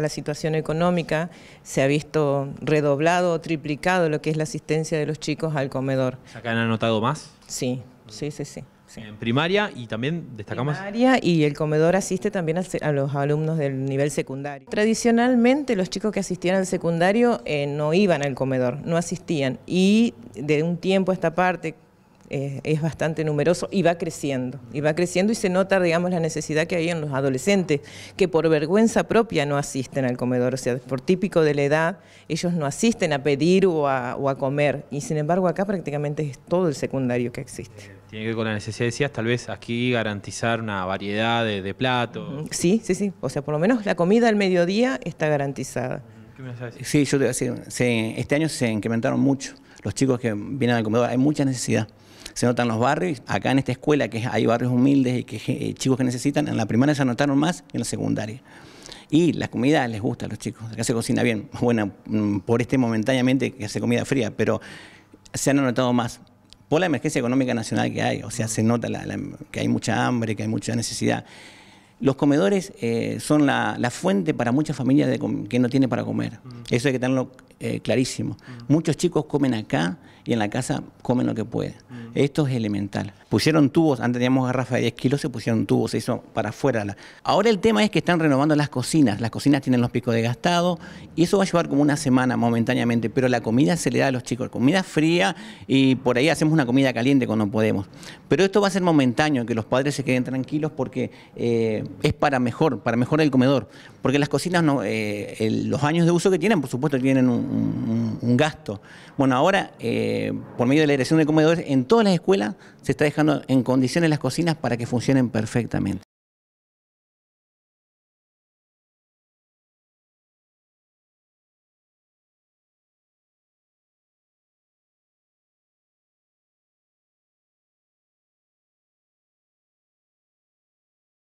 La situación económica se ha visto redoblado o triplicado lo que es la asistencia de los chicos al comedor. ¿Acá han anotado más? Sí, sí, sí, sí. En primaria y también destacamos... Primaria y el comedor asiste también a los alumnos del nivel secundario. Tradicionalmente los chicos que asistían al secundario eh, no iban al comedor, no asistían. Y de un tiempo a esta parte, es bastante numeroso y va creciendo, y va creciendo y se nota, digamos, la necesidad que hay en los adolescentes, que por vergüenza propia no asisten al comedor, o sea, por típico de la edad, ellos no asisten a pedir o a, comer, y sin embargo acá prácticamente es todo el secundario que existe. Eh, tiene que ver con la necesidad, decías, tal vez aquí garantizar una variedad de, platos. Sí, sí, sí, o sea, por lo menos la comida al mediodía está garantizada. Sí, yo te voy a decir, este año se incrementaron mucho los chicos que vienen al comedor, hay mucha necesidad se notan los barrios. Acá en esta escuela, que hay barrios humildes y que eh, chicos que necesitan, en la primaria se anotaron más que en la secundaria. Y la comida les gusta a los chicos. Acá se cocina bien. Bueno, mm, por este momentáneamente que hace comida fría, pero se han anotado más por la emergencia económica nacional que hay. O sea, se nota que hay mucha hambre, que hay mucha necesidad. Los comedores eh, son la, fuente para muchas familias que no tienen para comer. Mm. Eso hay que tenerlo eh, clarísimo. Mm. Muchos chicos comen acá y en la casa comen lo que pueden. Mm. Esto es elemental. Pusieron tubos, antes teníamos garrafa de 10 kilos, se pusieron tubos, se hizo para afuera. Ahora el tema es que están renovando las cocinas. Las cocinas tienen los picos desgastados y eso va a llevar como una semana momentáneamente, pero la comida se le da a los chicos. Comida fría y por ahí hacemos una comida caliente cuando podemos. Pero esto va a ser momentáneo, que los padres se queden tranquilos porque... Eh, es para mejor, para mejorar el comedor. Porque las cocinas, no, eh, los años de uso que tienen, por supuesto, tienen un, gasto. Bueno, ahora, eh, por medio de la dirección de comedores, en todas las escuelas se está dejando en condiciones las cocinas para que funcionen perfectamente.